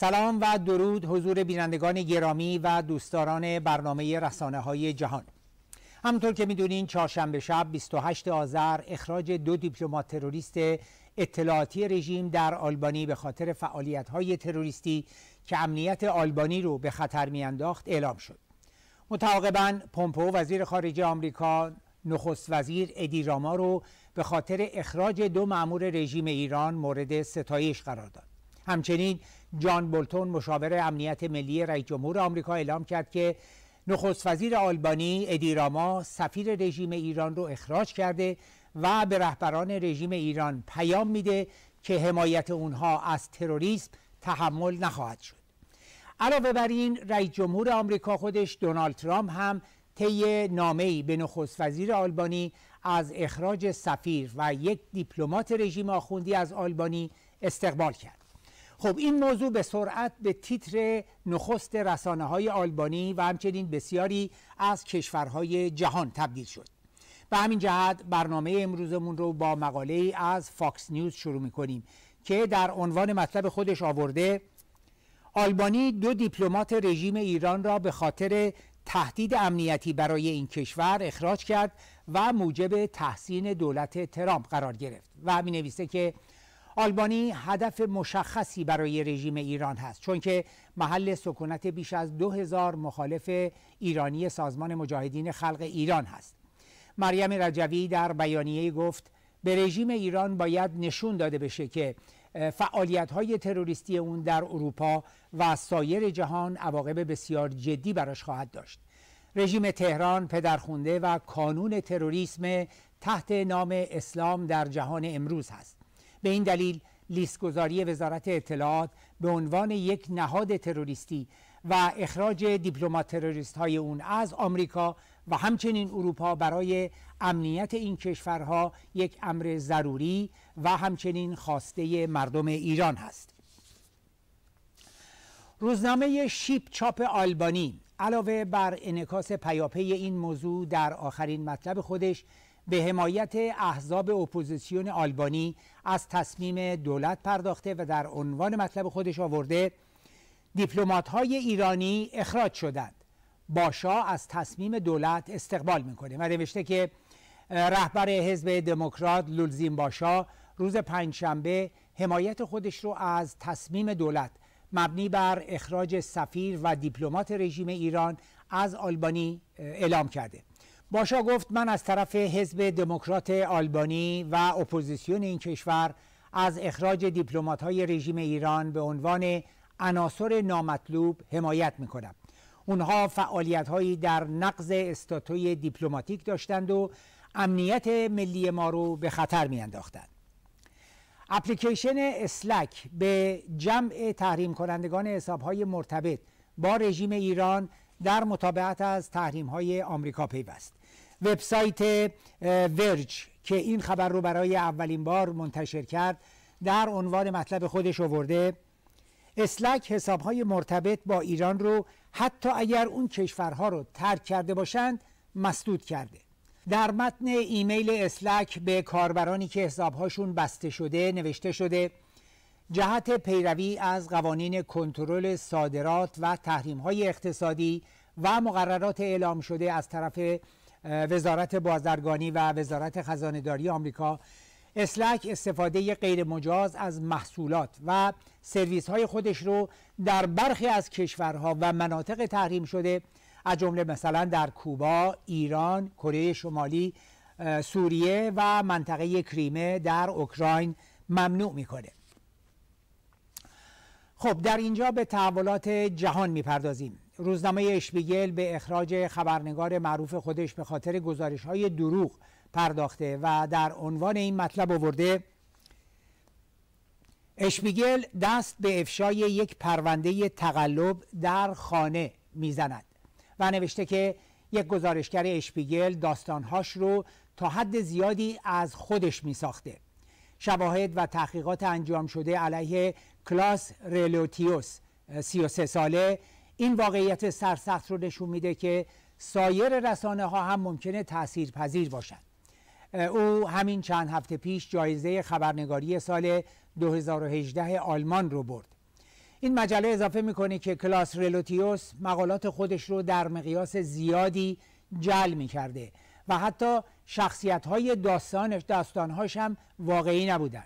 سلام و درود حضور بینندگان گرامی و دوستداران برنامه رسانه های جهان همطور که میدونین چهارشنبه شب 28 آذر اخراج دو دیپلمات تروریست اطلاعاتی رژیم در آلبانی به خاطر فعالیت های تروریستی که امنیت آلبانی رو به خطر میانداخت اعلام شد متعاقبا پومپو وزیر خارجه آمریکا نخست وزیر ادی راما رو به خاطر اخراج دو مأمور رژیم ایران مورد ستایش قرار داد همچنین جان بولتون مشاور امنیت ملی رئیس جمهور آمریکا اعلام کرد که نخست وزیر آلبانی ادیراما سفیر رژیم ایران رو اخراج کرده و به رهبران رژیم ایران پیام میده که حمایت اونها از تروریسم تحمل نخواهد شد علاوه بر این رئیس جمهور آمریکا خودش دونالد ترامپ هم طی نامه‌ای به نخست وزیر آلبانی از اخراج سفیر و یک دیپلمات رژیم آخوندی از آلبانی استقبال کرد خب این موضوع به سرعت به تیتر نخست رسانه های آلبانی و همچنین بسیاری از کشورهای جهان تبدیل شد به همین جهت برنامه امروزمون رو با مقاله از فاکس نیوز شروع می کنیم که در عنوان مطلب خودش آورده آلبانی دو دیپلمات رژیم ایران را به خاطر تهدید امنیتی برای این کشور اخراج کرد و موجب تحسین دولت ترامپ قرار گرفت و می نویسه که آلبانی هدف مشخصی برای رژیم ایران هست چون که محل سکونت بیش از دو هزار مخالف ایرانی سازمان مجاهدین خلق ایران هست مریم رجوی در بیانیه گفت به رژیم ایران باید نشون داده بشه که فعالیت های تروریستی اون در اروپا و سایر جهان عواقب بسیار جدی براش خواهد داشت رژیم تهران پدرخونده و کانون تروریسم تحت نام اسلام در جهان امروز هست به این دلیل لیستگذاری وزارت اطلاعات به عنوان یک نهاد تروریستی و اخراج دیپلمات تروریست های اون از آمریکا و همچنین اروپا برای امنیت این کشورها یک امر ضروری و همچنین خواسته مردم ایران هست روزنامه شیپ چاپ آلبانی علاوه بر انکاس پیاپی این موضوع در آخرین مطلب خودش به حمایت احزاب اپوزیسیون آلبانی از تصمیم دولت پرداخته و در عنوان مطلب خودش آورده دیپلومات های ایرانی اخراج شدند باشا از تصمیم دولت استقبال میکنه و نوشته که رهبر حزب دموکرات لولزین باشا روز پنجشنبه حمایت خودش رو از تصمیم دولت مبنی بر اخراج سفیر و دیپلمات رژیم ایران از آلبانی اعلام کرده باشا گفت من از طرف حزب دموکرات آلبانی و اپوزیسیون این کشور از اخراج دیپلومات های رژیم ایران به عنوان عناصر نامطلوب حمایت میکنم اونها فعالیت هایی در نقض استاتوی دیپلماتیک داشتند و امنیت ملی ما رو به خطر می اپلیکیشن اسلک به جمع تحریم کنندگان حساب های مرتبط با رژیم ایران در مطابقت از تحریم های آمریکا پیوست وبسایت ورج که این خبر رو برای اولین بار منتشر کرد در عنوان مطلب خودش آورده اسلک حسابهای مرتبط با ایران رو حتی اگر اون کشورها رو ترک کرده باشند مسدود کرده در متن ایمیل اسلک به کاربرانی که حسابهاشون بسته شده نوشته شده جهت پیروی از قوانین کنترل صادرات و تحریمهای اقتصادی و مقررات اعلام شده از طرف وزارت بازرگانی و وزارت خزانهداری آمریکا اسلک استفاده غیر مجاز از محصولات و سرویس های خودش رو در برخی از کشورها و مناطق تحریم شده از جمله مثلا در کوبا، ایران، کره شمالی، سوریه و منطقه کریمه در اوکراین ممنوع میکنه. خب در اینجا به تحولات جهان میپردازیم روزنامه اشبیگل به اخراج خبرنگار معروف خودش به خاطر گزارش های دروغ پرداخته و در عنوان این مطلب آورده اشبیگل دست به افشای یک پرونده تقلب در خانه میزند و نوشته که یک گزارشگر اشپیگل داستانهاش رو تا حد زیادی از خودش می ساخته. شواهد و تحقیقات انجام شده علیه کلاس ریلوتیوس 33 ساله این واقعیت سرسخت رو نشون میده که سایر رسانه ها هم ممکنه تأثیر پذیر باشن. او همین چند هفته پیش جایزه خبرنگاری سال 2018 آلمان رو برد این مجله اضافه میکنه که کلاس رلوتیوس مقالات خودش رو در مقیاس زیادی جل میکرده و حتی شخصیت های داستانش داستانهاش هم واقعی نبودن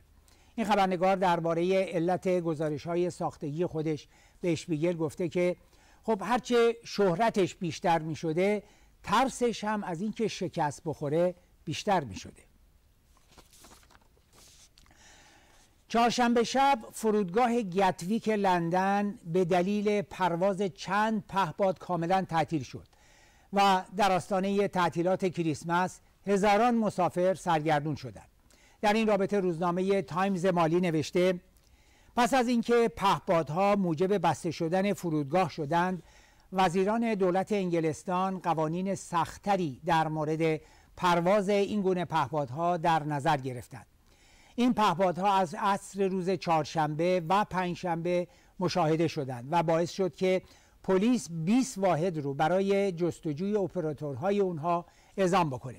این خبرنگار درباره علت گزارش های ساختگی خودش به اشپیگل گفته که خب هرچه شهرتش بیشتر می شده ترسش هم از اینکه شکست بخوره بیشتر می شده چهارشنبه شب فرودگاه گتویک لندن به دلیل پرواز چند پهپاد کاملا تعطیل شد و در آستانه تعطیلات کریسمس هزاران مسافر سرگردون شدند در این رابطه روزنامه تایمز مالی نوشته پس از اینکه پهپادها موجب بسته شدن فرودگاه شدند وزیران دولت انگلستان قوانین سختری در مورد پرواز این گونه پهپادها در نظر گرفتند این پهپادها از عصر روز چهارشنبه و پنجشنبه مشاهده شدند و باعث شد که پلیس 20 واحد رو برای جستجوی اپراتورهای اونها اعزام بکنه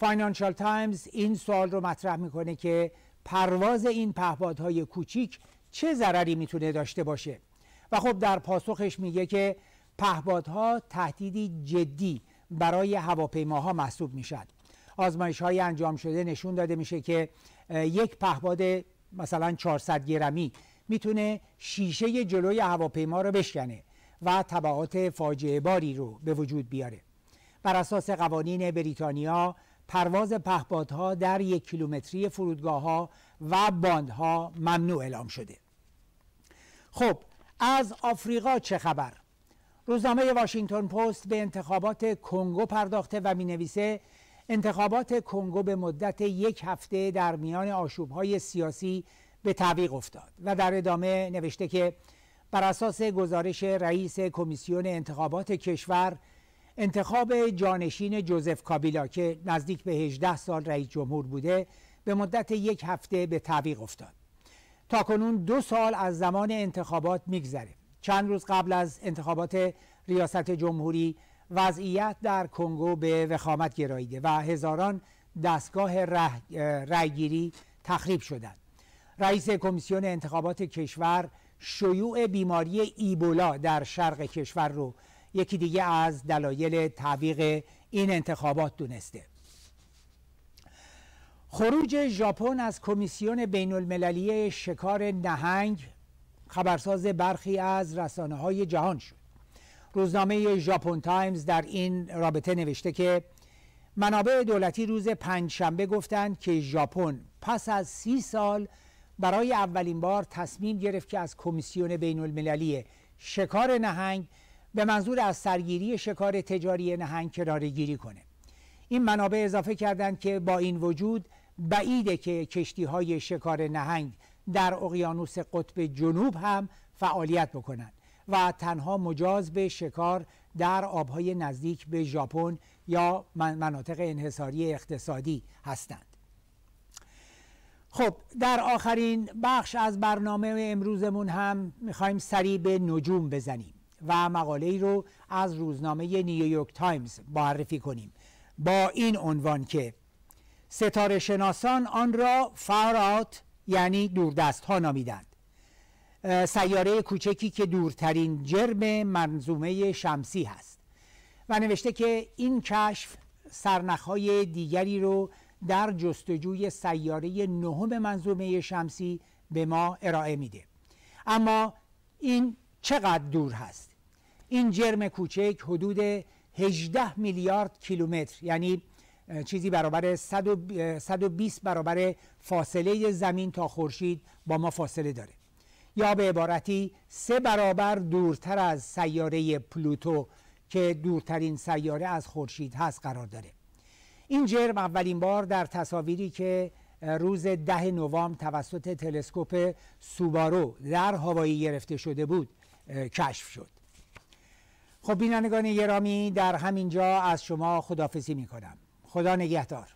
فاینانشال تایمز این سوال رو مطرح میکنه که پرواز این پهپادهای کوچیک چه ضرری میتونه داشته باشه و خب در پاسخش میگه که پهبادها تهدیدی جدی برای هواپیماها محسوب میشد. آزمایش های انجام شده نشون داده میشه که یک پهباد مثلا 400 گرمی میتونه شیشه جلوی هواپیما رو بشکنه و طبعات فاجعه باری رو به وجود بیاره بر اساس قوانین بریتانیا پرواز پهپادها در یک کیلومتری فرودگاه ها و باندها ممنوع اعلام شده خب از آفریقا چه خبر روزنامه واشنگتن پست به انتخابات کنگو پرداخته و می نویسه انتخابات کنگو به مدت یک هفته در میان آشوبهای سیاسی به تعویق افتاد و در ادامه نوشته که بر اساس گزارش رئیس کمیسیون انتخابات کشور انتخاب جانشین جوزف کابیلا که نزدیک به 18 سال رئیس جمهور بوده به مدت یک هفته به تعویق افتاد تا کنون دو سال از زمان انتخابات میگذره چند روز قبل از انتخابات ریاست جمهوری وضعیت در کنگو به وخامت گراییده و هزاران دستگاه رأیگیری تخریب شدند رئیس کمیسیون انتخابات کشور شیوع بیماری ایبولا در شرق کشور رو یکی دیگه از دلایل تعویق این انتخابات دونسته خروج ژاپن از کمیسیون بین المللی شکار نهنگ خبرساز برخی از رسانه های جهان شد روزنامه ژاپن تایمز در این رابطه نوشته که منابع دولتی روز پنجشنبه گفتند که ژاپن پس از سی سال برای اولین بار تصمیم گرفت که از کمیسیون بین المللی شکار نهنگ به منظور از سرگیری شکار تجاری نهنگ کنارگیری کنه این منابع اضافه کردند که با این وجود بعیده که کشتی های شکار نهنگ در اقیانوس قطب جنوب هم فعالیت بکنند و تنها مجاز به شکار در آبهای نزدیک به ژاپن یا مناطق انحصاری اقتصادی هستند خب در آخرین بخش از برنامه امروزمون هم میخوایم سریع به نجوم بزنیم و مقاله ای رو از روزنامه نیویورک تایمز معرفی کنیم با این عنوان که ستاره شناسان آن را فارات یعنی دوردست ها نامیدند سیاره کوچکی که دورترین جرم منظومه شمسی هست و نوشته که این کشف سرنخهای دیگری رو در جستجوی سیاره نهم منظومه شمسی به ما ارائه میده اما این چقدر دور هست این جرم کوچک حدود 18 میلیارد کیلومتر یعنی چیزی برابر 120 برابر فاصله زمین تا خورشید با ما فاصله داره یا به عبارتی سه برابر دورتر از سیاره پلوتو که دورترین سیاره از خورشید هست قرار داره این جرم اولین بار در تصاویری که روز ده نوامبر توسط تلسکوپ سوبارو در هوایی گرفته شده بود کشف شد خب بینندگان گرامی در همین جا از شما خدافزی می کنم خدا نگهدار